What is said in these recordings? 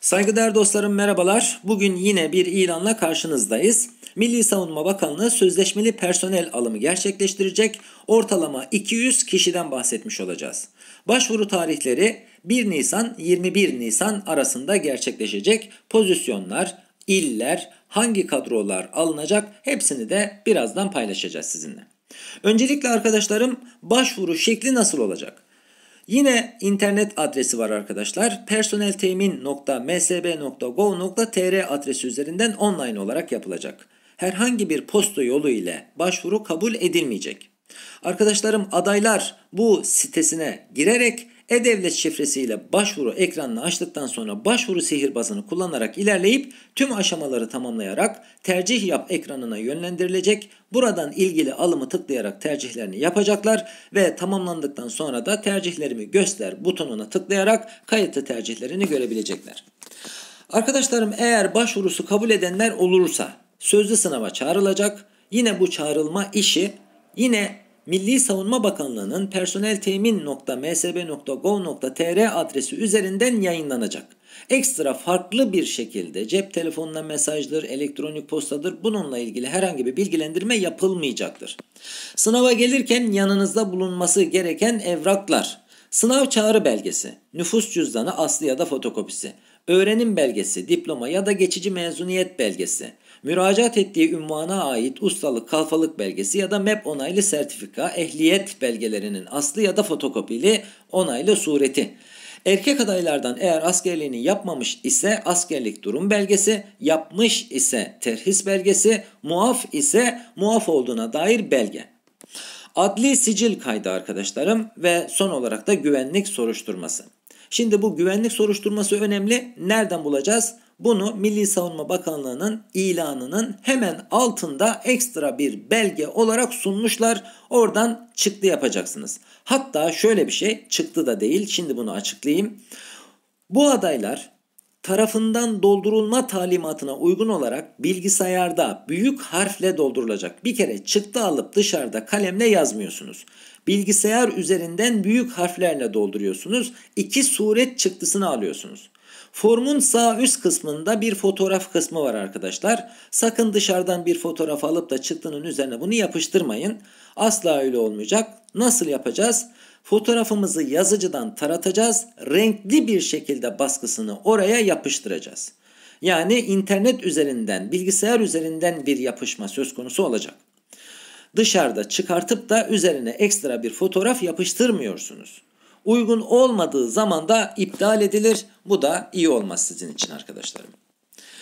Saygıdeğer dostlarım merhabalar. Bugün yine bir ilanla karşınızdayız. Milli Savunma Bakanlığı sözleşmeli personel alımı gerçekleştirecek. Ortalama 200 kişiden bahsetmiş olacağız. Başvuru tarihleri 1 Nisan 21 Nisan arasında gerçekleşecek. Pozisyonlar, iller, hangi kadrolar alınacak hepsini de birazdan paylaşacağız sizinle. Öncelikle arkadaşlarım başvuru şekli nasıl olacak? Yine internet adresi var arkadaşlar. personeltemin.msb.gov.tr adresi üzerinden online olarak yapılacak. Herhangi bir posta yolu ile başvuru kabul edilmeyecek. Arkadaşlarım adaylar bu sitesine girerek e-Devlet şifresiyle başvuru ekranını açtıktan sonra başvuru sihirbazını kullanarak ilerleyip tüm aşamaları tamamlayarak tercih yap ekranına yönlendirilecek. Buradan ilgili alımı tıklayarak tercihlerini yapacaklar ve tamamlandıktan sonra da tercihlerimi göster butonuna tıklayarak kayıtlı tercihlerini görebilecekler. Arkadaşlarım eğer başvurusu kabul edenler olursa sözlü sınava çağrılacak. Yine bu çağrılma işi yine Milli Savunma Bakanlığı'nın personeltemin.msb.gov.tr adresi üzerinden yayınlanacak. Ekstra farklı bir şekilde cep telefonuna mesajdır, elektronik postadır bununla ilgili herhangi bir bilgilendirme yapılmayacaktır. Sınava gelirken yanınızda bulunması gereken evraklar, sınav çağrı belgesi, nüfus cüzdanı aslı ya da fotokopisi, öğrenim belgesi, diploma ya da geçici mezuniyet belgesi, müracaat ettiği ünvana ait ustalık kalfalık belgesi ya da MEP onaylı sertifika, ehliyet belgelerinin aslı ya da fotokopili onaylı sureti. Erkek adaylardan eğer askerliğini yapmamış ise askerlik durum belgesi, yapmış ise terhis belgesi, muaf ise muaf olduğuna dair belge. Adli sicil kaydı arkadaşlarım ve son olarak da güvenlik soruşturması. Şimdi bu güvenlik soruşturması önemli. Nereden bulacağız? Bunu Milli Savunma Bakanlığı'nın ilanının hemen altında ekstra bir belge olarak sunmuşlar. Oradan çıktı yapacaksınız. Hatta şöyle bir şey çıktı da değil şimdi bunu açıklayayım. Bu adaylar tarafından doldurulma talimatına uygun olarak bilgisayarda büyük harfle doldurulacak. Bir kere çıktı alıp dışarıda kalemle yazmıyorsunuz. Bilgisayar üzerinden büyük harflerle dolduruyorsunuz. İki suret çıktısını alıyorsunuz. Formun sağ üst kısmında bir fotoğraf kısmı var arkadaşlar. Sakın dışarıdan bir fotoğraf alıp da çıktının üzerine bunu yapıştırmayın. Asla öyle olmayacak. Nasıl yapacağız? Fotoğrafımızı yazıcıdan taratacağız. Renkli bir şekilde baskısını oraya yapıştıracağız. Yani internet üzerinden, bilgisayar üzerinden bir yapışma söz konusu olacak. Dışarıda çıkartıp da üzerine ekstra bir fotoğraf yapıştırmıyorsunuz. Uygun olmadığı zaman da iptal edilir. Bu da iyi olmaz sizin için arkadaşlarım.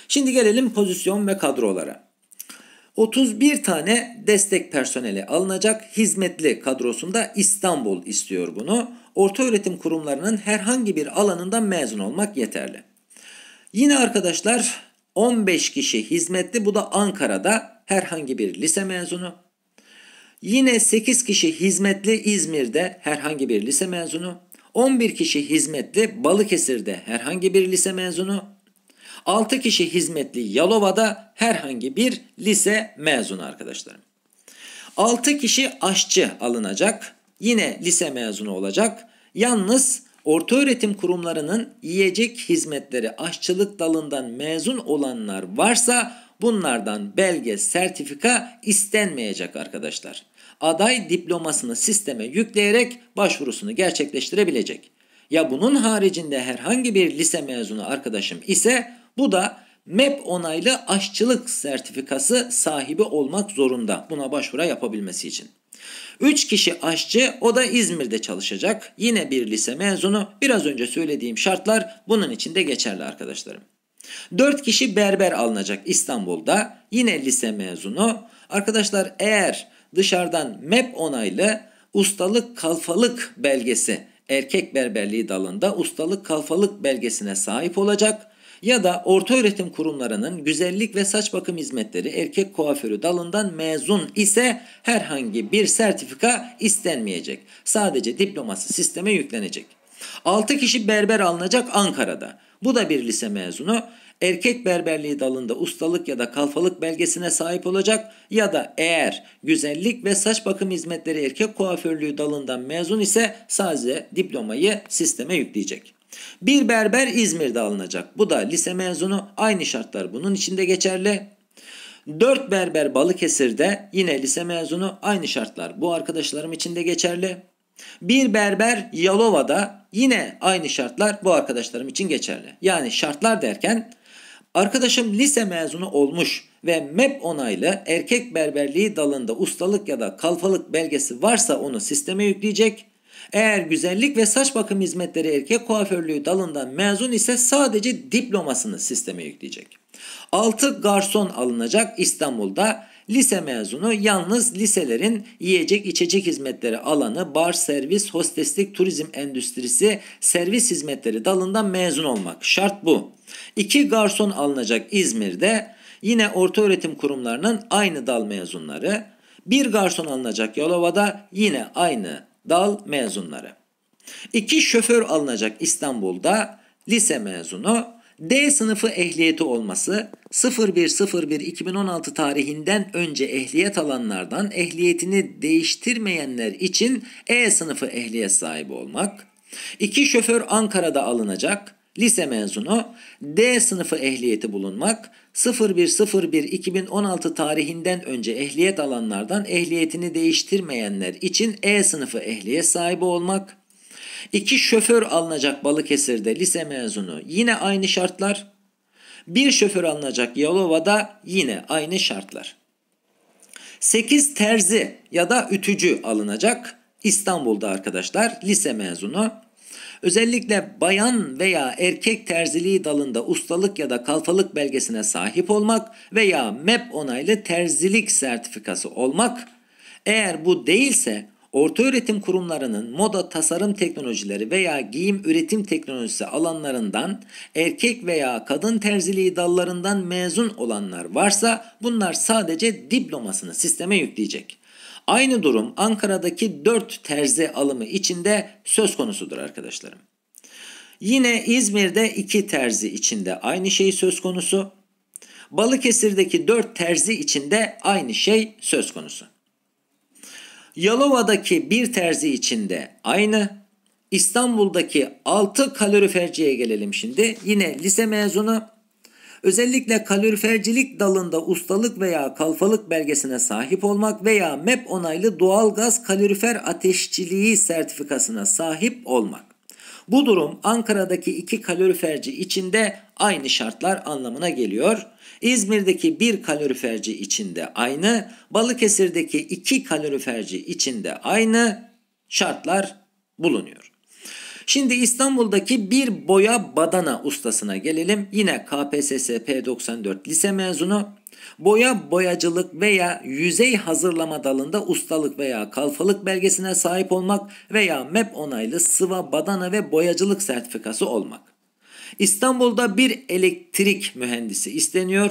Şimdi gelelim pozisyon ve kadrolara. 31 tane destek personeli alınacak hizmetli kadrosunda İstanbul istiyor bunu. Orta öğretim kurumlarının herhangi bir alanında mezun olmak yeterli. Yine arkadaşlar 15 kişi hizmetli bu da Ankara'da herhangi bir lise mezunu. Yine 8 kişi hizmetli İzmir'de herhangi bir lise mezunu, 11 kişi hizmetli Balıkesir'de herhangi bir lise mezunu, 6 kişi hizmetli Yalova'da herhangi bir lise mezunu arkadaşlarım. 6 kişi aşçı alınacak. Yine lise mezunu olacak. Yalnız ortaöğretim kurumlarının yiyecek hizmetleri aşçılık dalından mezun olanlar varsa Bunlardan belge, sertifika istenmeyecek arkadaşlar. Aday diplomasını sisteme yükleyerek başvurusunu gerçekleştirebilecek. Ya bunun haricinde herhangi bir lise mezunu arkadaşım ise bu da MEP onaylı aşçılık sertifikası sahibi olmak zorunda buna başvura yapabilmesi için. 3 kişi aşçı o da İzmir'de çalışacak. Yine bir lise mezunu biraz önce söylediğim şartlar bunun için de geçerli arkadaşlarım. 4 kişi berber alınacak İstanbul'da. Yine lise mezunu. Arkadaşlar eğer dışarıdan MEP onaylı ustalık kalfalık belgesi erkek berberliği dalında ustalık kalfalık belgesine sahip olacak ya da orta öğretim kurumlarının güzellik ve saç bakım hizmetleri erkek kuaförü dalından mezun ise herhangi bir sertifika istenmeyecek. Sadece diploması sisteme yüklenecek. 6 kişi berber alınacak Ankara'da. Bu da bir lise mezunu. Erkek berberliği dalında ustalık ya da kalfalık belgesine sahip olacak ya da eğer güzellik ve saç bakım hizmetleri erkek kuaförlüğü dalından mezun ise sadece diplomayı sisteme yükleyecek. Bir berber İzmir'de alınacak. Bu da lise mezunu. Aynı şartlar bunun içinde geçerli. Dört berber Balıkesir'de yine lise mezunu aynı şartlar bu arkadaşlarım için de geçerli. Bir berber Yalova'da yine aynı şartlar bu arkadaşlarım için geçerli. Yani şartlar derken arkadaşım lise mezunu olmuş ve MEP onaylı erkek berberliği dalında ustalık ya da kalfalık belgesi varsa onu sisteme yükleyecek. Eğer güzellik ve saç bakım hizmetleri erkek kuaförlüğü dalından mezun ise sadece diplomasını sisteme yükleyecek. 6 garson alınacak İstanbul'da Lise mezunu yalnız liselerin yiyecek içecek hizmetleri alanı, bar, servis, hosteslik, turizm endüstrisi, servis hizmetleri dalından mezun olmak. Şart bu. İki garson alınacak İzmir'de yine orta öğretim kurumlarının aynı dal mezunları. Bir garson alınacak Yalova'da yine aynı dal mezunları. İki şoför alınacak İstanbul'da lise mezunu D sınıfı ehliyeti olması 01.01.2016 tarihinden önce ehliyet alanlardan ehliyetini değiştirmeyenler için E sınıfı ehliyet sahibi olmak. 2 şoför Ankara'da alınacak. Lise mezunu D sınıfı ehliyeti bulunmak 01.01.2016 tarihinden önce ehliyet alanlardan ehliyetini değiştirmeyenler için E sınıfı ehliyet sahibi olmak İki şoför alınacak Balıkesir'de lise mezunu yine aynı şartlar. Bir şoför alınacak Yalova'da yine aynı şartlar. 8 terzi ya da ütücü alınacak İstanbul'da arkadaşlar lise mezunu. Özellikle bayan veya erkek terziliği dalında ustalık ya da kalfalık belgesine sahip olmak veya MEP onaylı terzilik sertifikası olmak. Eğer bu değilse Ortaöğretim kurumlarının moda tasarım teknolojileri veya giyim üretim teknolojisi alanlarından erkek veya kadın terziliği dallarından mezun olanlar varsa bunlar sadece diplomasını sisteme yükleyecek. Aynı durum Ankara'daki 4 terzi alımı içinde söz konusudur arkadaşlarım. Yine İzmir'de 2 terzi içinde aynı şey söz konusu. Balıkesir'deki 4 terzi içinde aynı şey söz konusu. Yalova'daki bir terzi içinde aynı. İstanbul'daki 6 kaloriferciye gelelim şimdi. Yine lise mezunu. Özellikle kalorifercilik dalında ustalık veya kalfalık belgesine sahip olmak veya MEP onaylı doğalgaz kalorifer ateşçiliği sertifikasına sahip olmak. Bu durum Ankara'daki iki kaloriferci içinde aynı şartlar anlamına geliyor. İzmir'deki bir kaloriferci içinde aynı, Balıkesir'deki iki kaloriferci içinde aynı şartlar bulunuyor. Şimdi İstanbul'daki bir boya badana ustasına gelelim. Yine KPSS P94 lise mezunu. Boya, boyacılık veya yüzey hazırlama dalında ustalık veya kalfalık belgesine sahip olmak veya MEP onaylı sıva, badana ve boyacılık sertifikası olmak. İstanbul'da bir elektrik mühendisi isteniyor.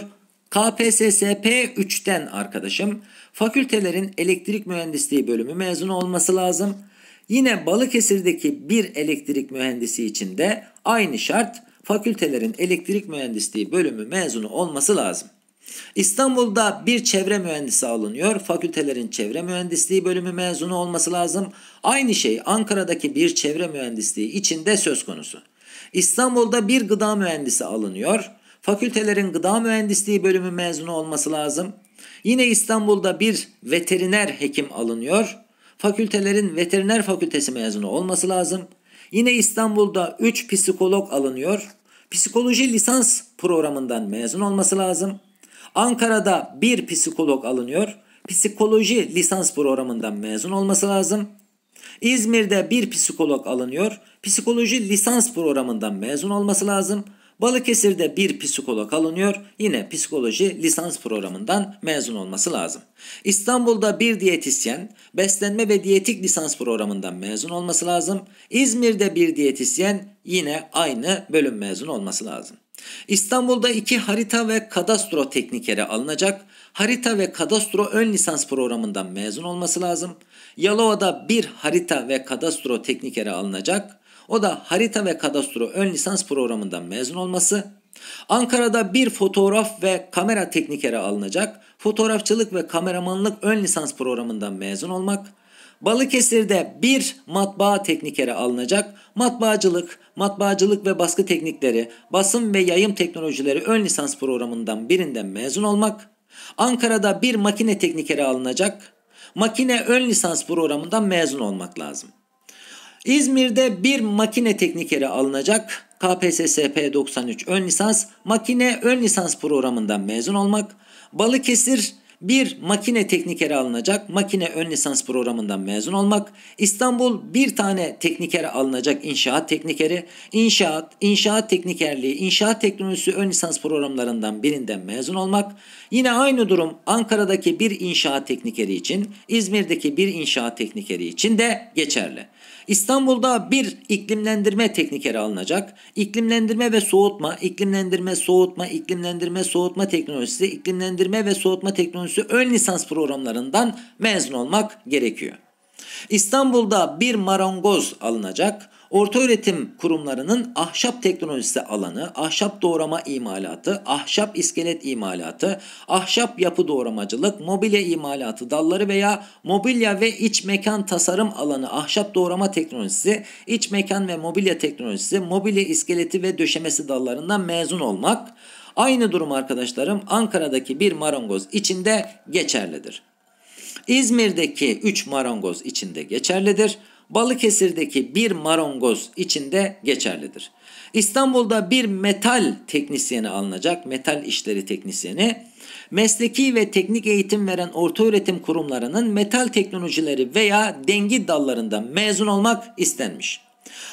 KPSS P3'ten arkadaşım fakültelerin elektrik mühendisliği bölümü mezunu olması lazım. Yine Balıkesir'deki bir elektrik mühendisi için de aynı şart fakültelerin elektrik mühendisliği bölümü mezunu olması lazım. İstanbul'da bir çevre mühendisi alınıyor. Fakültelerin çevre mühendisliği bölümü mezunu olması lazım. Aynı şey Ankara'daki bir çevre mühendisliği için de söz konusu. İstanbul'da bir gıda mühendisi alınıyor. Fakültelerin gıda mühendisliği bölümü mezunu olması lazım. Yine İstanbul'da bir veteriner hekim alınıyor fakültelerin veteriner fakültesi mezunu olması lazım. Yine İstanbul'da 3 psikolog alınıyor. Psikoloji lisans programından mezun olması lazım. Ankara'da bir psikolog alınıyor. Psikoloji lisans programından mezun olması lazım. İzmir'de bir psikolog alınıyor. Psikoloji lisans programından mezun olması lazım. Balıkesir'de bir psikolog alınıyor. Yine psikoloji lisans programından mezun olması lazım. İstanbul'da bir diyetisyen beslenme ve diyetik lisans programından mezun olması lazım. İzmir'de bir diyetisyen yine aynı bölüm mezun olması lazım. İstanbul'da iki harita ve kadastro teknikeri alınacak. Harita ve kadastro ön lisans programından mezun olması lazım. Yalova'da bir harita ve kadastro teknikeri alınacak. O da harita ve kadastro ön lisans programından mezun olması. Ankara'da bir fotoğraf ve kamera teknikere alınacak. Fotoğrafçılık ve kameramanlık ön lisans programından mezun olmak. Balıkesir'de bir matbaa teknikere alınacak. Matbaacılık, matbaacılık ve baskı teknikleri, basın ve yayım teknolojileri ön lisans programından birinden mezun olmak. Ankara'da bir makine teknikere alınacak. Makine ön lisans programından mezun olmak lazım. İzmir'de bir makine teknikeri alınacak. KPSSP 93 ön lisans, makine ön lisans programından mezun olmak. Balıkesir bir makine teknikeri alınacak. Makine ön lisans programından mezun olmak. İstanbul bir tane teknikeri alınacak. inşaat teknikeri. İnşaat, inşaat teknikerliği, inşaat teknolojisi ön lisans programlarından birinden mezun olmak. Yine aynı durum Ankara'daki bir inşaat teknikeri için, İzmir'deki bir inşaat teknikeri için de geçerli. İstanbul'da bir iklimlendirme teknikeri alınacak. İklimlendirme ve soğutma, iklimlendirme, soğutma, iklimlendirme, soğutma teknolojisi, iklimlendirme ve soğutma teknolojisi ön lisans programlarından mezun olmak gerekiyor. İstanbul'da bir marangoz alınacak. Orta öğretim kurumlarının ahşap teknolojisi alanı, ahşap doğrama imalatı, ahşap iskelet imalatı, ahşap yapı doğramacılık, mobilya imalatı dalları veya mobilya ve iç mekan tasarım alanı, ahşap doğrama teknolojisi, iç mekan ve mobilya teknolojisi, mobilya iskeleti ve döşemesi dallarından mezun olmak aynı durum arkadaşlarım Ankara'daki bir marangoz içinde geçerlidir. İzmir'deki 3 marangoz içinde geçerlidir. Balıkesir'deki bir marongoz için de geçerlidir. İstanbul'da bir metal teknisyeni alınacak, metal işleri teknisyeni. Mesleki ve teknik eğitim veren orta üretim kurumlarının metal teknolojileri veya dengi dallarında mezun olmak istenmiş.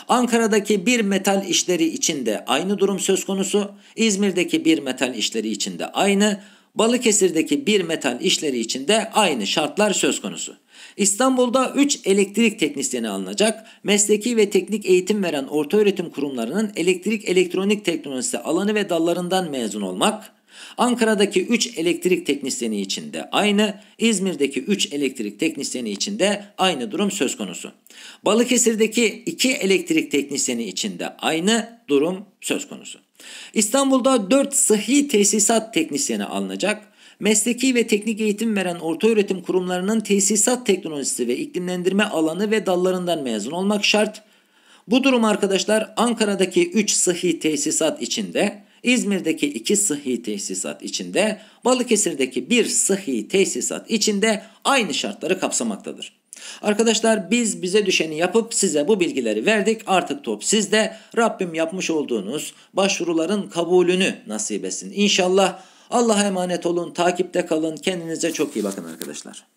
Ankara'daki bir metal işleri için de aynı durum söz konusu, İzmir'deki bir metal işleri için de aynı, Balıkesir'deki bir metal işleri için de aynı şartlar söz konusu. İstanbul'da 3 elektrik teknisyeni alınacak. Mesleki ve teknik eğitim veren ortaöğretim kurumlarının elektrik elektronik teknolojisi alanı ve dallarından mezun olmak, Ankara'daki 3 elektrik teknisyeni için de aynı, İzmir'deki 3 elektrik teknisyeni için de aynı durum söz konusu. Balıkesir'deki 2 elektrik teknisyeni için de aynı durum söz konusu. İstanbul'da 4 sıhhi tesisat teknisyeni alınacak mesleki ve teknik eğitim veren orta öğretim kurumlarının tesisat teknolojisi ve iklimlendirme alanı ve dallarından mezun olmak şart. Bu durum arkadaşlar Ankara'daki 3 sıhhi tesisat içinde, İzmir'deki 2 sıhhi tesisat içinde, Balıkesir'deki 1 sıhhi tesisat içinde aynı şartları kapsamaktadır. Arkadaşlar biz bize düşeni yapıp size bu bilgileri verdik. Artık top sizde. Rabbim yapmış olduğunuz başvuruların kabulünü nasip etsin. İnşallah Allah'a emanet olun, takipte kalın. Kendinize çok iyi bakın arkadaşlar.